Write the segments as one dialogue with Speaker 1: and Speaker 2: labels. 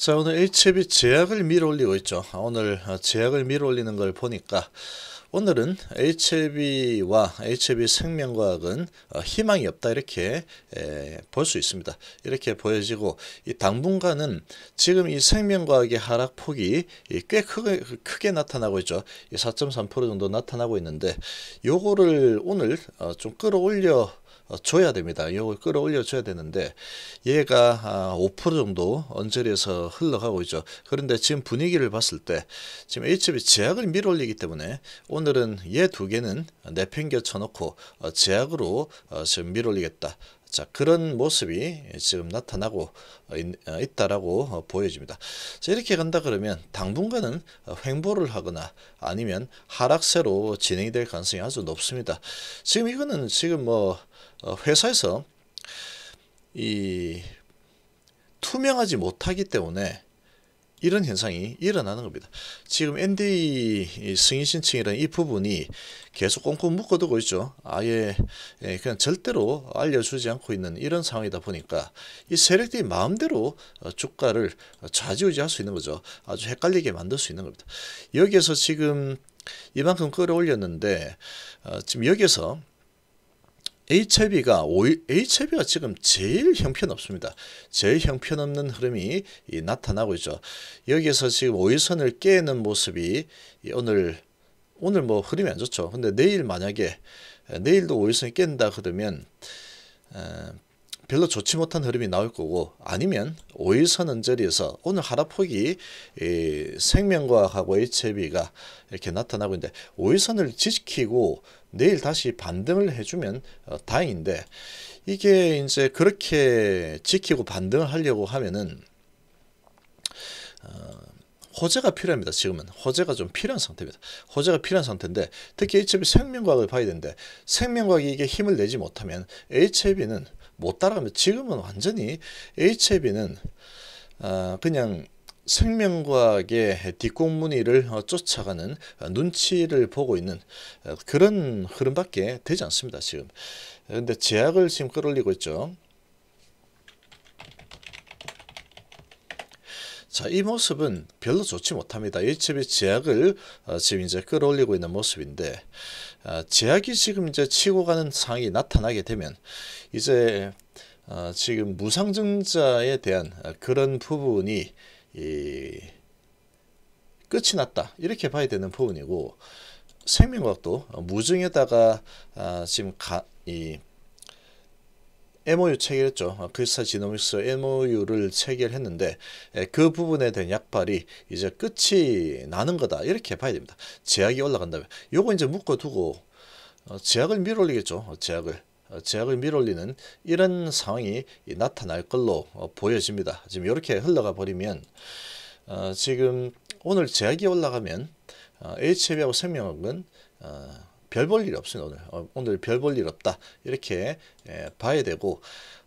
Speaker 1: 자 오늘 h 비 제약을 밀어올리고 있죠. 오늘 제약을 밀어올리는 걸 보니까 오늘은 HB와 HB 생명과학은 희망이 없다 이렇게 볼 수 있습니다. 이렇게 보여지고 이 당분간은 지금 이 생명과학의 하락폭이 꽤 크게, 크게 나타나고 있죠. 4.3% 정도 나타나고 있는데 요거를 오늘 어, 좀 끌어올려 어, 줘야 됩니다. 요걸 끌어올려 줘야 되는데 얘가 5% 아, 정도 언저리에서 흘러가고 있죠. 그런데 지금 분위기를 봤을 때 지금 H비 제약을 밀어올리기 때문에 오늘은 얘 두 개는 내팽겨 쳐놓고 어, 제약으로 어, 지금 밀어올리겠다. 자 그런 모습이 지금 나타나고 있, 있, 다라고 보여집니다. 자 이렇게 간다 그러면 당분간은 횡보를 하거나 아니면 하락세로 진행이 될 가능성이 아주 높습니다. 지금 이거는 지금 뭐 어, 회사에서 이 투명하지 못하기 때문에 이런 현상이 일어나는 겁니다. 지금 ND 승인 신청이라는 이 부분이 계속 꽁꽁 묶어두고 있죠. 아예 예, 그냥 절대로 알려주지 않고 있는 이런 상황이다 보니까 이 세력들이 마음대로 어, 주가를 좌지우지할 수 있는 거죠. 아주 헷갈리게 만들 수 있는 겁니다. 여기에서 지금 이만큼 끌어올렸는데 어, 지금 여기에서 HIV가 HIV가 지금 제일 형편없습니다. 제일 형편없는 흐름이 나타나고 있죠. 여기서 에 지금 오일선을 깨는 모습이 오늘 오늘 뭐 흐름이 안 좋죠. 근데 내일 만약에 내일도 오일선이 깬다 그러면 어, 별로 좋지 못한 흐름이 나올 거고 아니면 오일선 언저리에서 오늘 하락폭이 생명과학하고 HIV가 이렇게 나타나고 있는데 오일선을 지키고 내일 다시 반등을 해주면 어, 다행인데 이게 이제 그렇게 지키고 반등을 하려고 하면은 어, 호재가 필요합니다. 지금은 호재가 좀 필요한 상태입니다. 호재가 필요한 상태인데 특히 h b 생명과학을 봐야 되는데 생명과학이 이게 힘을 내지 못하면 h b 는못 따라가면 지금은 완전히 h b 는 어, 그냥 생명과학의 뒷공무니를 어, 쫓아가는 어, 눈치를 보고 있는 어, 그런 흐름밖에 되지 않습니다. 지금. 근데 제약을 지금 끌어올리고 있죠. 자, 이 모습은 별로 좋지 못합니다. HB 제약을 지금 이제 끌어올리고 있는 모습인데 제약이 지금 이제 치고 가는 상황이 나타나게 되면 이제 지금 무상증자에 대한 그런 부분이 이 끝이 났다 이렇게 봐야 되는 부분이고 생명과학도 무증에다가 아, 지금 가, 이 MOU 체결했죠. 글사 아, 지노믹스 MOU를 체결했는데 그 부분에 대한 약발이 이제 끝이 나는 거다 이렇게 봐야 됩니다. 제약이 올라간다면 요거 이제 묶어두고 어, 제약을 밀어올리겠죠. 어, 제약을 제약을 밀어올리는 이런 상황이 나타날 걸로 어, 보여집니다. 지금 이렇게 흘러가 버리면 어, 지금 오늘 제약이 올라가면 어, HB하고 생명은 어, 별볼 일없습니 오늘 어, 오늘 별볼일 없다 이렇게 에, 예, 봐야 되고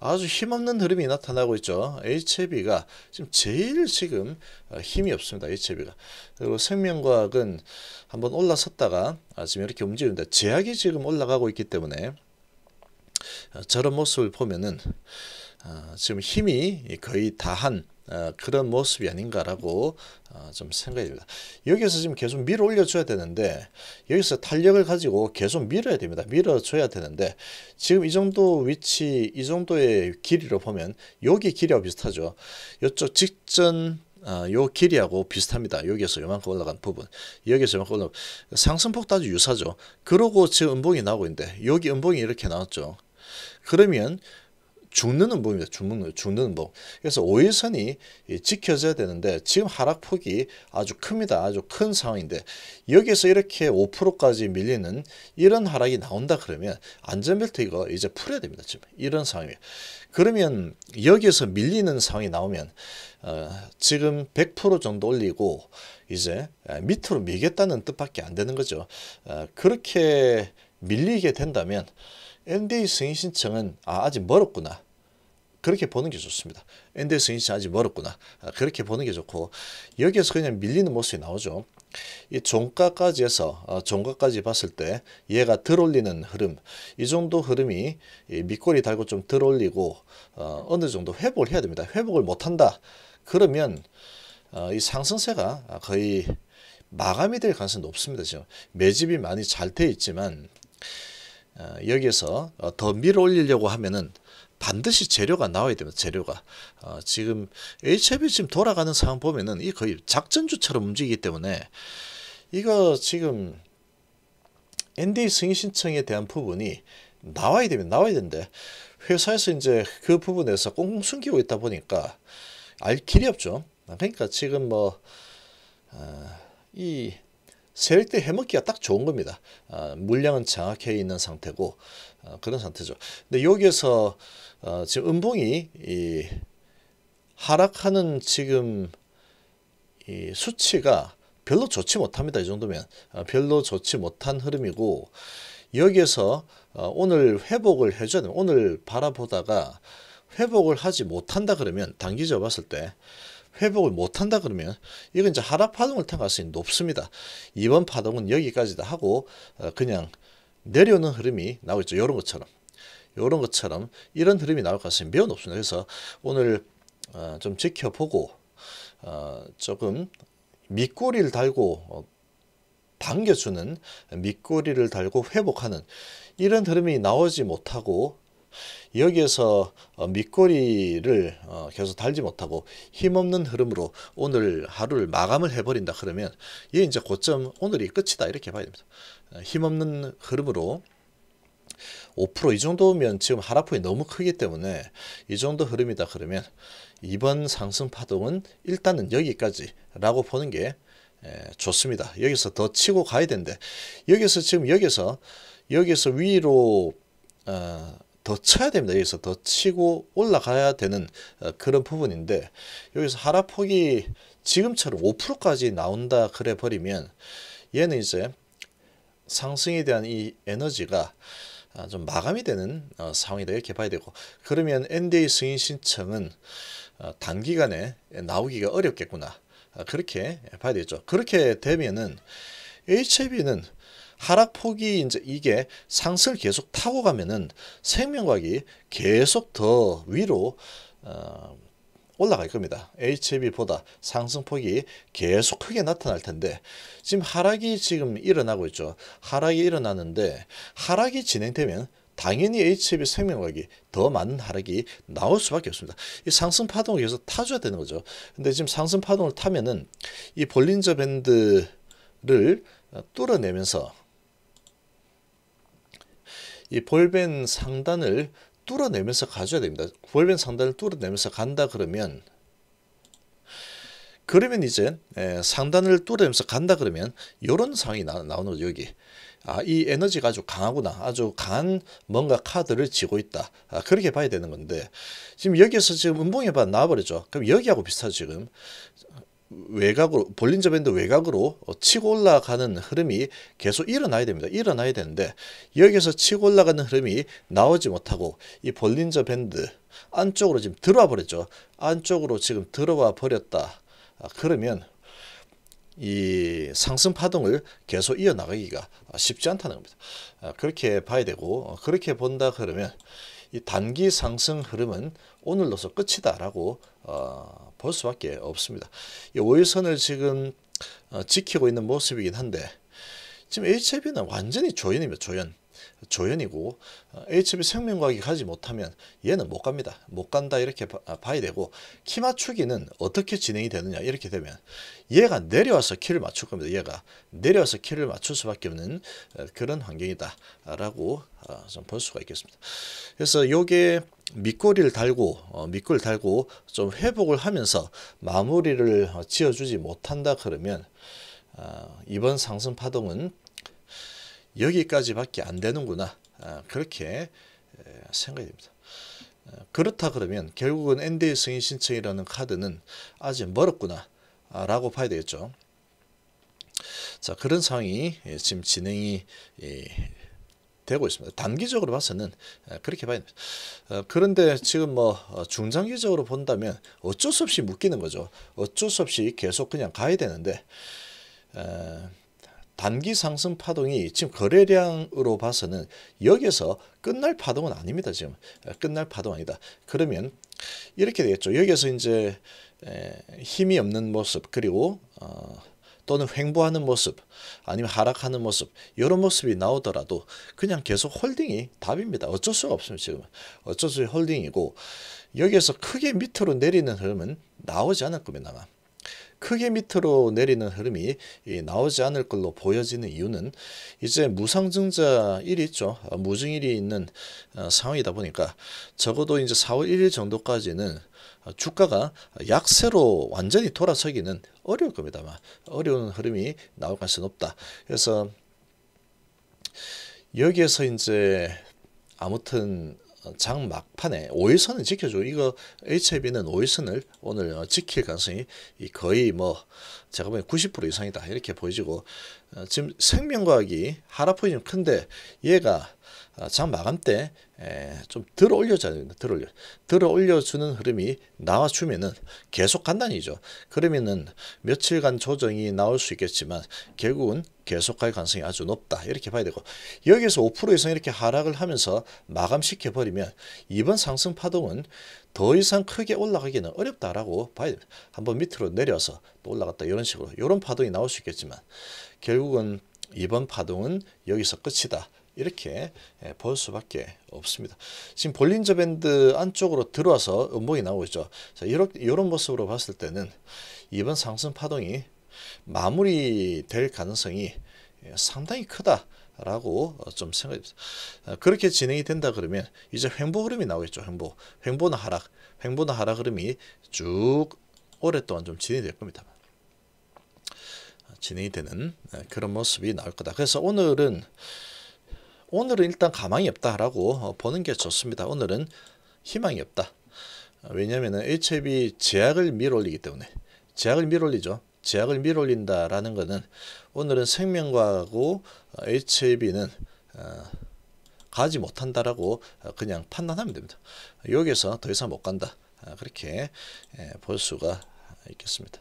Speaker 1: 아주 힘없는 흐름이 나타나고 있죠. HB가 지금 제일 지금 어, 힘이 없습니다. HB가 그리고 생명과학은 한번 올라섰다가 아, 지금 이렇게 움직이는데 제약이 지금 올라가고 있기 때문에 어, 저런 모습을 보면은 어, 지금 힘이 거의 다한 어, 그런 모습이 아닌가라고 어, 좀 생각이 듭니다. 여기서 지금 계속 밀어 올려줘야 되는데 여기서 탄력을 가지고 계속 밀어야 됩니다. 밀어줘야 되는데 지금 이 정도 위치, 이 정도의 길이로 보면 여기 길이와 비슷하죠. 이쪽 직전 어, 요 길이하고 비슷합니다. 여기에서 요만큼 올라간 부분, 여기에서 요만큼 올라간 상승폭도 아주 유사죠. 그러고 지금 음봉이 나오고 있는데 여기 음봉이 이렇게 나왔죠. 그러면 죽는 음봉입니다. 죽는, 죽는 음봉. 그래서 5일선이 지켜져야 되는데 지금 하락폭이 아주 큽니다. 아주 큰 상황인데 여기서 이렇게 5%까지 밀리는 이런 하락이 나온다 그러면 안전벨트 이거 이제 풀어야 됩니다. 지금 이런 상황이에요. 그러면 여기서 밀리는 상황이 나오면 어, 지금 100% 정도 올리고 이제 밑으로 밀겠다는 뜻밖에 안 되는 거죠. 어, 그렇게 밀리게 된다면 NDA 승인 신청은 아, 아직 멀었구나. 그렇게 보는 게 좋습니다. NDA 승인 신청 아직 멀었구나. 아, 그렇게 보는 게 좋고 여기에서 그냥 밀리는 모습이 나오죠. 이 종가까지 해서 어, 종가까지 봤을 때 얘가 들올리는 흐름 이 정도 흐름이 이 밑꼬리 달고 좀 들올리고 어, 어느 정도 회복을 해야 됩니다. 회복을 못한다. 그러면 어, 이 상승세가 거의 마감이 될 가능성이 높습니다. 지금 매집이 많이 잘돼 있지만 어, 여기에서 어, 더 밀어 올리려고 하면은 반드시 재료가 나와야 됩니다. 재료가. 어, 지금 HF이 지금 돌아가는 상황 보면은 이 거의 작전주처럼 움직이기 때문에 이거 지금 NDA 승인 신청에 대한 부분이 나와야 되면 나와야 되는데 회사에서 이제 그 부분에서 꽁꽁 숨기고 있다 보니까 알 길이 없죠. 그러니까 지금 뭐, 어, 이 셀때 해먹기가 딱 좋은 겁니다. 아, 물량은 장악해 있는 상태고 아, 그런 상태죠. 근데 여기에서 아, 지금 음봉이 이 하락하는 지금 이 수치가 별로 좋지 못합니다. 이 정도면 아, 별로 좋지 못한 흐름이고 여기에서 아, 오늘 회복을 해줘야 됩니다. 오늘 바라보다가 회복을 하지 못한다 그러면 단기 접었을 때 회복을 못한다 그러면 이건 이제 하락 파동을 탄 가능성이 높습니다. 이번 파동은 여기까지다 하고 어, 그냥 내려오는 흐름이 나오겠죠. 이런 것처럼. 이런 것처럼 이런 흐름이 나올 가능성이 매우 높습니다. 그래서 오늘 어, 좀 지켜보고 어, 조금 밑꼬리를 달고 당겨주는 밑꼬리를 달고 회복하는 이런 흐름이 나오지 못하고 여기에서 어, 밑꼬리를 어, 계속 달지 못하고 힘없는 흐름으로 오늘 하루를 마감을 해버린다 그러면 이게 이제 고점 오늘이 끝이다 이렇게 봐야 됩니다. 어, 힘없는 흐름으로 5%이 정도면 지금 하락폭이 너무 크기 때문에 이 정도 흐름이다 그러면 이번 상승 파동은 일단은 여기까지라고 보는 게 좋습니다. 여기서 더 치고 가야 되는데 여기서 지금 여기서 여기서 위로 어, 더 쳐야 됩니다. 여기서 더 치고 올라가야 되는 어, 그런 부분인데 여기서 하락폭이 지금처럼 5%까지 나온다 그래 버리면 얘는 이제 상승에 대한 이 에너지가 아, 좀 마감이 되는 어, 상황이다 이렇게 봐야 되고 그러면 NDA 승인 신청은 어, 단기간에 나오기가 어렵겠구나 아, 그렇게 봐야 되죠. 그렇게 되면은 HIV는 하락폭이 이제 이게 상승을 계속 타고 가면은 생명과학이 계속 더 위로 어, 올라갈 겁니다. HB보다 상승폭이 계속 크게 나타날 텐데 지금 하락이 지금 일어나고 있죠. 하락이 일어나는데 하락이 진행되면 당연히 HB 생명과학이 더 많은 하락이 나올 수밖에 없습니다. 이 상승 파동을 계속 타줘야 되는 거죠. 근데 지금 상승 파동을 타면은 이 볼린저 밴드를 어, 뚫어내면서 이 볼벤 상단을 뚫어내면서 가져야 됩니다. 볼벤 상단을 뚫어내면서 간다 그러면 그러면 이제 예, 상단을 뚫어내면서 간다 그러면 이런 상황이 나, 나오는 거죠. 여기. 아, 이 에너지가 아주 강하구나. 아주 강한 뭔가 카드를 쥐고 있다. 아, 그렇게 봐야 되는 건데 지금 여기에서 지금 음봉이 봐 나와버리죠. 그럼 여기하고 비슷하죠. 지금 외곽으로 볼린저 밴드 외곽으로 어, 치고 올라가는 흐름이 계속 일어나야 됩니다. 일어나야 되는데 여기서 치고 올라가는 흐름이 나오지 못하고 이 볼린저 밴드 안쪽으로 지금 들어와 버렸죠. 안쪽으로 지금 들어와 버렸다. 아, 그러면 이 상승 파동을 계속 이어나가기가 쉽지 않다는 겁니다. 아, 그렇게 봐야 되고 어, 그렇게 본다 그러면 이 단기 상승 흐름은 오늘로서 끝이다라고 어, 볼 수밖에 없습니다. 이 오일선을 지금 어, 지키고 있는 모습이긴 한데 지금 HIV는 완전히 조연입니다. 조연. 조연이고 HB 생명과학이 가지 못하면 얘는 못 갑니다. 못 간다 이렇게 아, 봐야 되고 키 맞추기는 어떻게 진행이 되느냐 이렇게 되면 얘가 내려와서 키를 맞출 겁니다. 얘가 내려와서 키를 맞출 수밖에 없는 어, 그런 환경이다라고 어, 좀볼 수가 있겠습니다. 그래서 요게 밑꼬리를 달고 어, 밑를 달고 좀 회복을 하면서 마무리를 어, 지어주지 못한다 그러면 어, 이번 상승 파동은 여기까지밖에 안 되는구나 아, 그렇게 생각이 됩니다. 아, 그렇다 그러면 결국은 NDA 승인 신청이라는 카드는 아직 멀었구나 아, 라고 봐야 되겠죠. 자 그런 상황이 예, 지금 진행이 예, 되고 있습니다. 단기적으로 봐서는 그렇게 봐야 됩니다. 그런데 지금 뭐 어, 중장기적으로 본다면 어쩔 수 없이 묶이는 거죠. 어쩔 수 없이 계속 그냥 가야 되는데 단기 상승 파동이 지금 거래량으로 봐서는 여기에서 끝날 파동은 아닙니다. 지금 예, 끝날 파동 아니다. 그러면 이렇게 되겠죠. 여기서 이제 힘이 없는 모습 그리고 어, 또는 횡보하는 모습 아니면 하락하는 모습 이런 모습이 나오더라도 그냥 계속 홀딩이 답입니다. 어쩔 수가 없습니다. 지금 어쩔 수 없이 홀딩이고 여기서 크게 밑으로 내리는 흐름은 나오지 않을 겁니다. 아마. 크게 밑으로 내리는 흐름이 나오지 않을 걸로 보여지는 이유는 이제 무상증자일이 있죠. 아, 무증일이 있는 어, 상황이다 보니까 적어도 이제 4월 1일 정도까지는 어, 주가가 약세로 완전히 돌아서기는 어려울 겁니다 어려운 흐름이 나올 가능성이 높다. 그래서 여기에서 이제 아무튼 장 막판에 오일선을 지켜줘. 이거 HIV는 오일선을 오늘 지킬 가능성이 거의 뭐 제가 보기엔 90% 이상이다. 이렇게 보여지고 어, 지금 생명과학이 하락 폭이 좀 큰데 얘가 어, 장 마감 때 좀 들어 올려줘야 된다. 들어 올려. 들어 올려주는 흐름이 나와주면은 계속 간단이죠. 그러면은 며칠간 조정이 나올 수 있겠지만 결국은 계속할 가능성이 아주 높다. 이렇게 봐야 되고 여기에서 5% 이상 이렇게 하락을 하면서 마감시켜버리면 이번 상승 파동은 더 이상 크게 올라가기는 어렵다라고 봐야 됩니다. 한번 밑으로 내려서 또 올라갔다 이런 식으로 이런 파동이 나올 수 있겠지만 결국은 이번 파동은 여기서 끝이다. 이렇게 예, 볼 수밖에 없습니다. 지금 볼린저 밴드 안쪽으로 들어와서 음봉이 나오고 있죠. 자, 이런, 이런 모습으로 봤을 때는 이번 상승 파동이 마무리될 가능성이 상당히 크다라고 좀 생각합니다. 어, 그렇게 진행이 된다 그러면 이제 횡보 흐름이 나오겠죠. 횡보, 횡보나 하락, 횡보나 하락 흐름이 쭉 오랫동안 좀 진행이 될 겁니다. 어, 진행이 되는 네, 그런 모습이 나올 거다. 그래서 오늘은 오늘은 일단 가망이 없다라고 어, 보는 게 좋습니다. 오늘은 희망이 없다. 왜냐하면 HIB 제약을 밀어올리기 때문에 제약을 밀어올리죠. 제약을 밀어올린다라는 것은 오늘은 생명과하고 어, HIV는 어, 가지 못한다라고 어, 그냥 판단하면 됩니다. 여기에서 더 이상 못 간다. 그렇게 예, 볼 수가 있겠습니다.